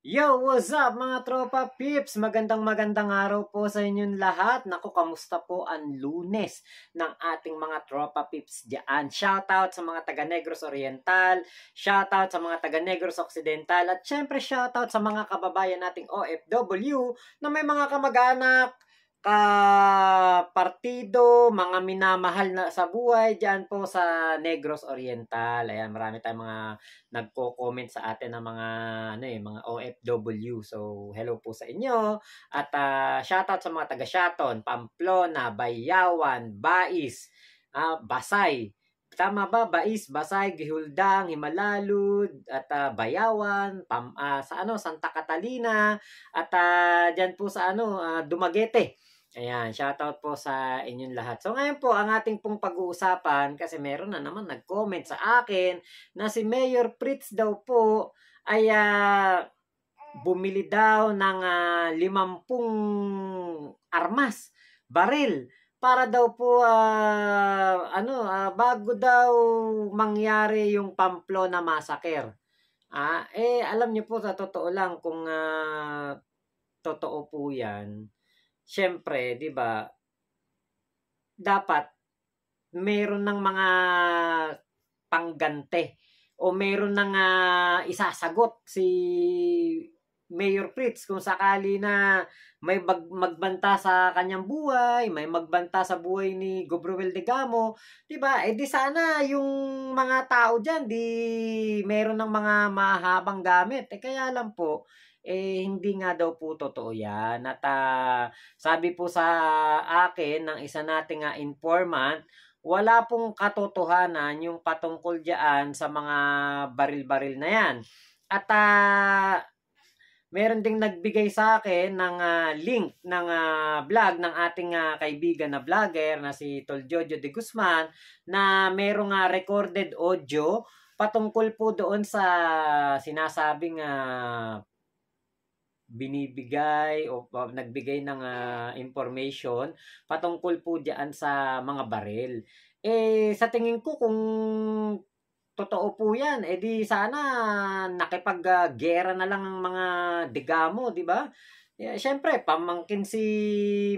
Yo, what's up mga tropa pips? Magandang magandang araw po sa inyong lahat. Naku, kamusta po ang lunes ng ating mga tropa pips diyan. Shoutout sa mga taga Negros Oriental, shoutout sa mga taga Negros Occidental, at syempre shoutout sa mga kababayan nating OFW na may mga kamag-anak, ka-partido, mga minamahal na sa buhay dyan po sa Negros Oriental. Ayan, marami tayong mga nagko-comment sa atin ng mga ano eh, mga OFW. So, hello po sa inyo. At uh, shoutout sa mga taga Shaton, Pamplona, Bayawan, Bais, uh, Basay. Tama ba? Bais, Basay, Gihuldang, Himalalud, at uh, Bayawan, Pam, uh, sa ano, Santa Catalina, at uh, dyan po sa ano, uh, Dumaguete. Ayan, shoutout po sa inyong lahat. So ngayon po, ang ating pong pag-uusapan, kasi meron na naman nag-comment sa akin, na si Mayor Fritz daw po ay uh, bumili daw ng uh, armas, baril, para daw po, uh, ano, uh, bago daw mangyari yung na Massacre. Ah, eh, alam niyo po sa totoo lang kung uh, totoo po yan, syempre, 'di ba? Dapat meron ng mga panggante o meron ng uh, isasagot si Mayor Fritz kung sakali na may mag- magbanta sa kanyang buhay, may magbanta sa buhay ni Gobroel de Gamo, 'di ba? Eh di sana yung mga tao diyan di meron ng mga mahabang gamit. Eh kaya lang po, eh hindi nga daw po totoo yan. At uh, sabi po sa akin ng isa nating uh, informant, wala pong katotohanan yung patungkol diyan sa mga baril-baril na yan. At uh, meron ding nagbigay sa akin ng uh, link ng uh, vlog ng ating uh, kaibigan na vlogger na si Tol Jojo de Guzman na merong uh, recorded audio patungkol po doon sa sinasabing uh, binibigay o uh, nagbigay ng uh, information patungkol po diyan sa mga baril. Eh sa tingin ko kung totoo po 'yan, edi eh, sana nakipag-gera ah, na lang ang mga digamo, 'di ba? Yeah, Siyempre, pamangkin si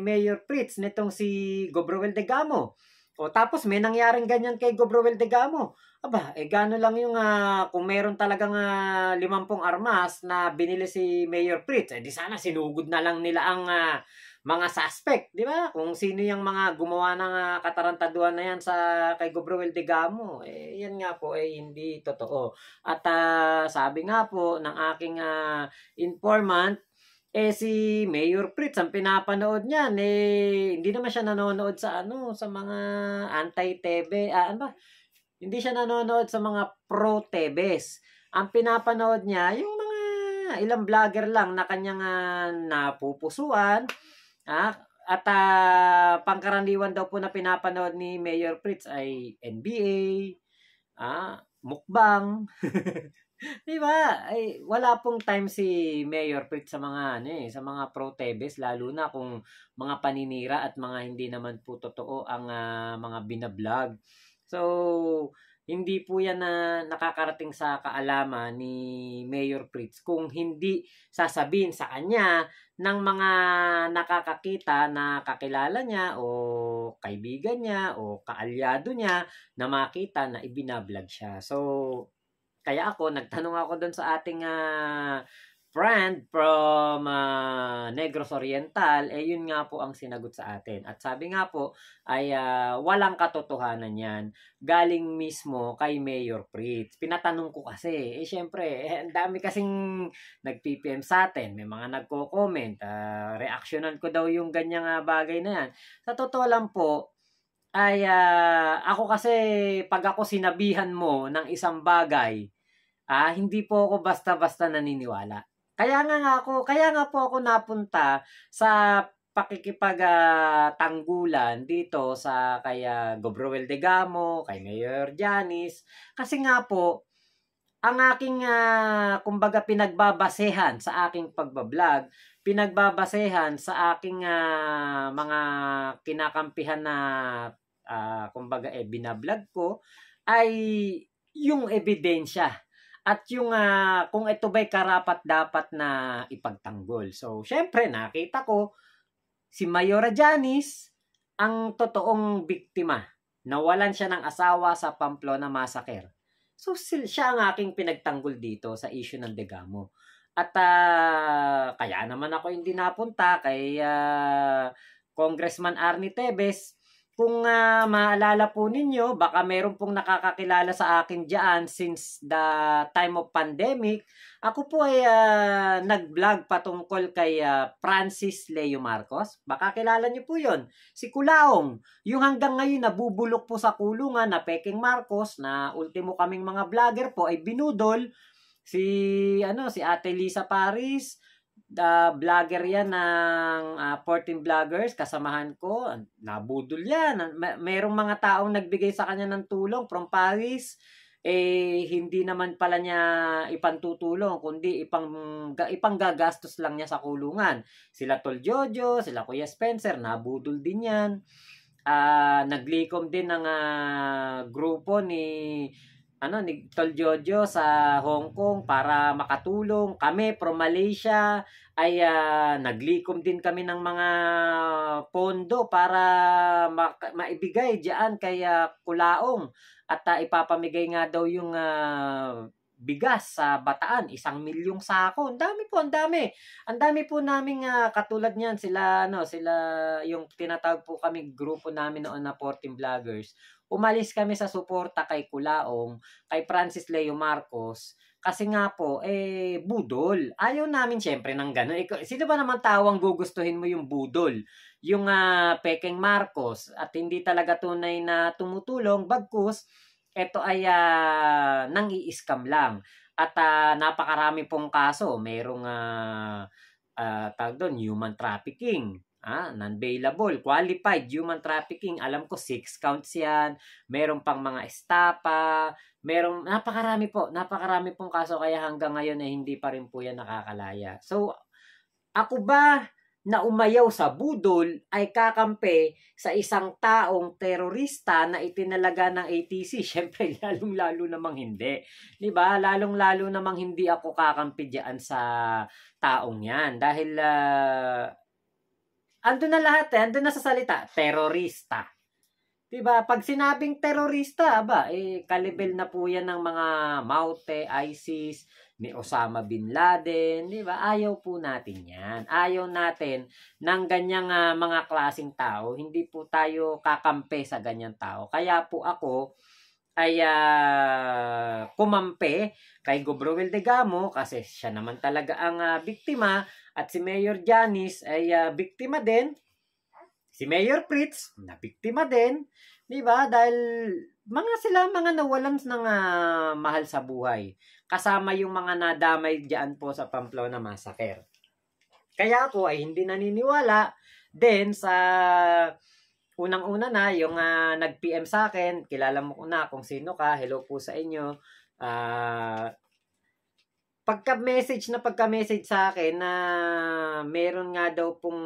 Mayor Fritz nitong si Gobrowel Degamo. O tapos may nangyaring ganyan kay Gobroel de Gamo. Aba, eh gano lang yung uh, kung meron talagang uh, ah, 50 armas na binili si Mayor Pritz, eh di sana sinugod na lang nila ang uh, mga suspect, di ba? Kung sino yung mga gumawa ng uh, katarantaduan na yan sa kay Gobroel de Gamo. Eh yan nga po eh hindi totoo. At uh, sabi nga po ng aking uh, informant eh si Mayor Fritz, ang pinapanood niya, eh, hindi naman siya nanonood sa ano, sa mga anti tv ah, ano ba? Hindi siya nanonood sa mga pro tvs Ang pinapanood niya, yung mga ilang vlogger lang na kanyang uh, napupusuan, ah, at uh, pangkaraniwan daw po na pinapanood ni Mayor Fritz ay NBA, ah, mukbang. 'Di ba? Ay wala pong time si Mayor Prit sa mga ano eh, sa mga pro Tebes lalo na kung mga paninira at mga hindi naman po totoo ang uh, mga binablog. So hindi po yan na nakakarating sa kaalaman ni Mayor Fritz kung hindi sasabihin sa kanya ng mga nakakakita na kakilala niya o kaibigan niya o kaalyado niya na makita na ibinablog siya. So, kaya ako, nagtanong ako doon sa ating uh, friend from uh, Negros Oriental, eh yun nga po ang sinagot sa atin. At sabi nga po, ay uh, walang katotohanan yan. Galing mismo kay Mayor Pritz. Pinatanong ko kasi, eh syempre, eh, ang dami kasing nag-PPM sa atin. May mga nagko-comment, uh, ah, reactionan ko daw yung ganyang uh, bagay na yan. Sa totoo lang po, ay uh, ako kasi pag ako sinabihan mo ng isang bagay, ah, hindi po ako basta-basta naniniwala kaya nga, nga ako, kaya nga po ako napunta sa pakikipagtanggulan uh, dito sa kaya uh, Gobrowel de Gamo, kay Mayor Janis. Kasi nga po, ang aking uh, kumbaga pinagbabasehan sa aking pagbablog, pinagbabasehan sa aking uh, mga kinakampihan na uh, kumbaga eh binablog ko ay yung ebidensya at yung uh, kung ito ba'y karapat dapat na ipagtanggol. So, syempre nakita ko si Mayora Janis ang totoong biktima. Nawalan siya ng asawa sa Pamplona Massacre. So, siya ang aking pinagtanggol dito sa issue ng Degamo. At uh, kaya naman ako hindi napunta kay uh, Congressman Arnie Tebes kung uh, ah, maalala po ninyo, baka meron pong nakakakilala sa akin dyan since the time of pandemic, ako po ay uh, nag-vlog patungkol kay uh, Francis Leo Marcos. Baka kilala niyo po yon Si Kulaong, yung hanggang ngayon nabubulok po sa kulungan na Peking Marcos na ultimo kaming mga vlogger po ay binudol si ano si Ate Lisa Paris, uh, vlogger yan ng uh, ah, 14 vloggers, kasamahan ko, nabudol yan. May, mayroong mga taong nagbigay sa kanya ng tulong from Paris, eh hindi naman pala niya ipantutulong kundi ipang ipanggagastos lang niya sa kulungan. Sila Tol Jojo, sila Kuya Spencer, nabudol din 'yan. Uh, naglikom din ng uh, grupo ni ano ni Tol Jojo sa Hong Kong para makatulong. Kami from Malaysia, ay uh, naglikom din kami ng mga pondo para ma- maibigay diyan kay uh, Kulaong at uh, ipapamigay nga daw yung uh, bigas sa Bataan, isang milyong sako. Ang dami po, ang dami. Ang dami po naming uh, katulad niyan sila ano, sila yung tinatawag po kami grupo namin noon na 14 vloggers. Umalis kami sa suporta kay Kulaong, kay Francis Leo Marcos, kasi nga po, eh, budol. Ayaw namin syempre ng ganun. Eh, sino ba naman tawang gugustuhin mo yung budol? Yung uh, ah, Peking Marcos at hindi talaga tunay na tumutulong bagkus ito ay uh, nang i-scam lang. At uh, napakarami pong kaso. Merong uh, uh, tag doon, human trafficking. Ah, non-bailable, qualified human trafficking. Alam ko, six counts yan. Meron pang mga estapa, merong napakarami po, napakarami pong kaso kaya hanggang ngayon ay eh, hindi pa rin po yan nakakalaya. So, ako ba na umayaw sa budol ay kakampi sa isang taong terorista na itinalaga ng ATC? Siyempre, lalong-lalo namang hindi. ba diba? Lalong-lalo namang hindi ako kakampi diyan sa taong yan. Dahil, uh, ah, ando na lahat eh, ando na sa salita, terorista. Diba? Pag sinabing terorista, aba, eh, kalibel na po yan ng mga Maute, ISIS, ni Osama Bin Laden, di ba? Ayaw po natin yan. Ayaw natin ng ganyang uh, mga klasing tao. Hindi po tayo kakampe sa ganyang tao. Kaya po ako ay uh, ah, kumampe kay Gobrowel de Gamo kasi siya naman talaga ang uh, biktima at si Mayor Janice ay uh, biktima din Si Mayor na biktima din, 'di ba? Dahil mga sila mga nawalan ng uh, mahal sa buhay. Kasama yung mga nadamay diyan po sa Pamplona Massacre. Kaya ako ay hindi naniniwala din sa unang-una na yung uh, ah, nag-PM sa akin, kilala mo ko na kung sino ka, hello po sa inyo. Uh, pagka-message na pagka-message sa akin na meron nga daw pong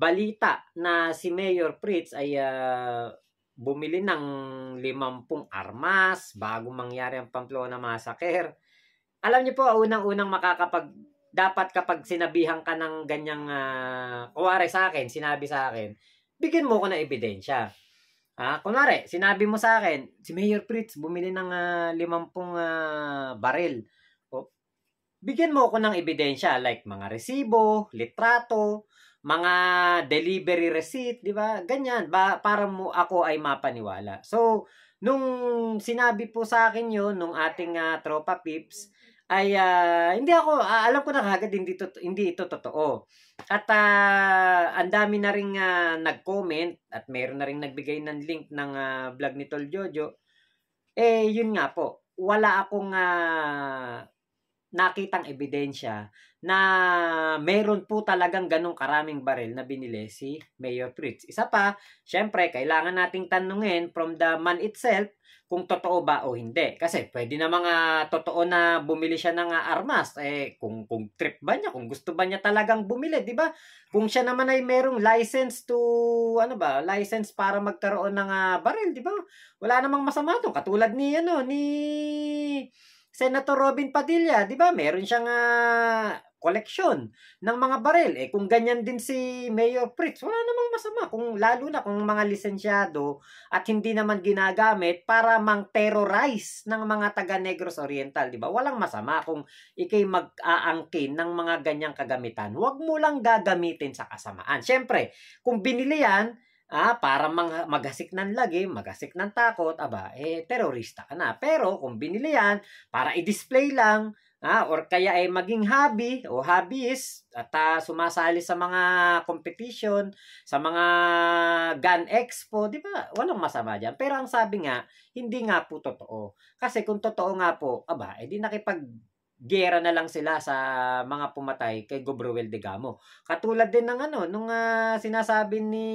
balita na si Mayor Fritz ay uh, bumili ng 50 armas bago mangyari ang Pamplona Massacre. Alam niyo po, unang-unang makakapag dapat kapag sinabihan ka ng ganyang uh, kuwari sa akin, sinabi sa akin, bigyan mo ko na ebidensya. Ah, kunwari, sinabi mo sa akin, si Mayor Fritz bumili ng uh, 50 uh, baril. O, bigyan mo ko ng ebidensya like mga resibo, litrato, mga delivery receipt, di ba? Ganyan, ba, para mo ako ay mapaniwala. So, nung sinabi po sa akin yon nung ating uh, tropa pips, ay uh, hindi ako, uh, alam ko na kagad hindi, to, hindi ito totoo. At uh, ang dami na rin uh, nag-comment at meron na rin nagbigay ng link ng uh, vlog ni Tol Jojo. Eh, yun nga po. Wala akong uh, nakitang ebidensya na meron po talagang ganong karaming baril na binili si Mayor Fritz. Isa pa, syempre, kailangan nating tanungin from the man itself kung totoo ba o hindi. Kasi pwede na mga totoo na bumili siya ng ah, armas. Eh, kung, kung trip ba niya, kung gusto ba niya talagang bumili, di ba? Kung siya naman ay merong license to, ano ba, license para magkaroon ng uh, baril, di ba? Wala namang masama to. Katulad ni, ano, ni Senator Robin Padilla, di ba? Meron siyang uh, ah, collection ng mga baril. Eh kung ganyan din si Mayor Fritz, wala namang masama kung lalo na kung mga lisensyado at hindi naman ginagamit para mang-terrorize ng mga taga Negros Oriental, 'di ba? Walang masama kung ikay mag-aangkin ng mga ganyang kagamitan. Huwag mo lang gagamitin sa kasamaan. Siyempre, kung binili yan, Ah, para mang, magasik ng lagi, magasik ng takot, aba, eh, terorista ka na. Pero kung binili yan, para i-display lang, ah, or kaya ay eh, maging hobby o hobbyist at uh, sumasali sa mga competition, sa mga gun expo, di ba? Walang masama dyan. Pero ang sabi nga, hindi nga po totoo. Kasi kung totoo nga po, aba, edi eh, nakipag gera na lang sila sa mga pumatay kay Gobruel de Gamo. Katulad din ng ano, nung uh, sinasabi ni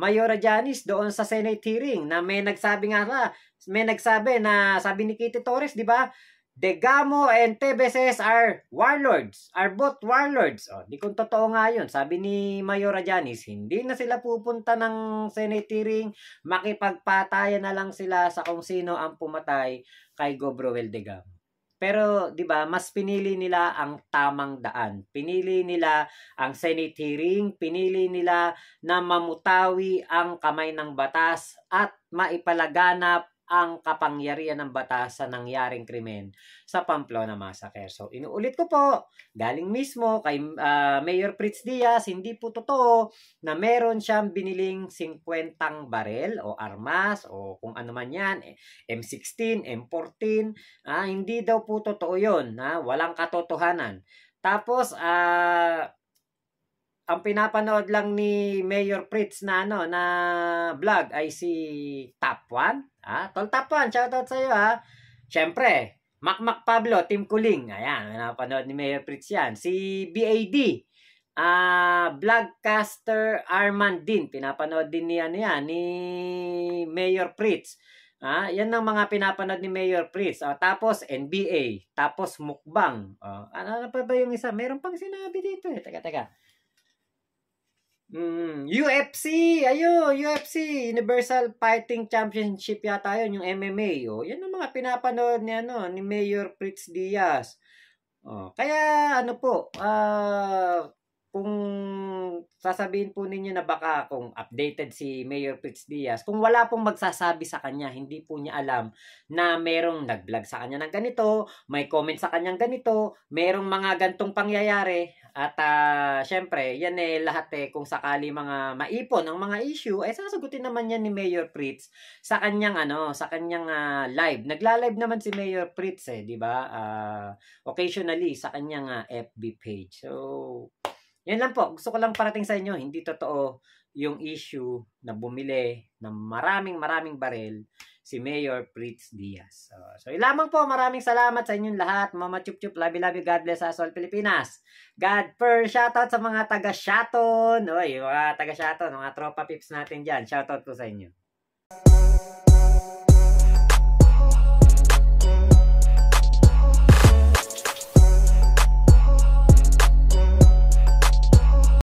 Mayor Janis doon sa Senate hearing na may nagsabi nga na, may nagsabi na sabi ni Kitty Torres, di ba? De Gamo and Tebeses are warlords, are both warlords. O, di kung totoo nga yun, sabi ni Mayor Janis, hindi na sila pupunta ng Senate hearing, makipagpatayan na lang sila sa kung sino ang pumatay kay Gobruel de Gamo. Pero 'di ba, mas pinili nila ang tamang daan. Pinili nila ang Senate hearing, pinili nila na mamutawi ang kamay ng batas at maipalaganap ang kapangyarihan ng batas sa nangyaring krimen sa Pamplona Massacre. So, inuulit ko po, galing mismo kay uh, Mayor Fritz Diaz, hindi po totoo na meron siyang biniling 50 barel o armas o kung ano man yan, M16, eh, M14, ah, hindi daw po totoo yun, ha? Ah, walang katotohanan. Tapos, ah, uh, ang pinapanood lang ni Mayor Fritz na ano na vlog ay si Top 1. Ah, Tol Top 1, shout out sa iyo ha. Ah. Syempre, Makmak Pablo, Team Kuling. Ayan, pinapanood ni Mayor Fritz 'yan. Si BAD, ah uh, vlogcaster Armand din, pinapanood din ni ano yan, ni Mayor Fritz. Ah, yan ang mga pinapanood ni Mayor Fritz. Oh, tapos NBA, tapos mukbang. Oh, ano, ano pa ba yung isa? Meron pang sinabi dito eh. Teka, teka. Mm, UFC! ayo, UFC! Universal Fighting Championship yata yun, yung MMA. Oh. Yan ang mga pinapanood ni, ano, ni Mayor Fritz Diaz. Oh, kaya ano po, uh, kung sasabihin po ninyo na baka kung updated si Mayor Fitz Diaz, kung wala pong magsasabi sa kanya, hindi po niya alam na merong nag-vlog sa kanya ng ganito, may comment sa kanyang ganito, merong mga gantong pangyayari, at uh, syempre, yan eh lahat eh kung sakali mga maipon ang mga issue, ay eh, sasagutin naman yan ni Mayor Fritz sa kanyang ano, sa kanyang uh, live. Nagla-live naman si Mayor Fritz eh, 'di ba? Uh, occasionally sa kanyang uh, FB page. So yan lang po. Gusto ko lang parating sa inyo, hindi totoo yung issue na bumili ng maraming maraming barel si Mayor Fritz Diaz. So, so ilamang po, maraming salamat sa inyong lahat. Mama Chup Chup, love Labi, God bless us all Pilipinas. God first, shoutout sa mga taga-shaton. Oy, mga taga-shaton, mga tropa pips natin dyan. Shoutout po sa inyo.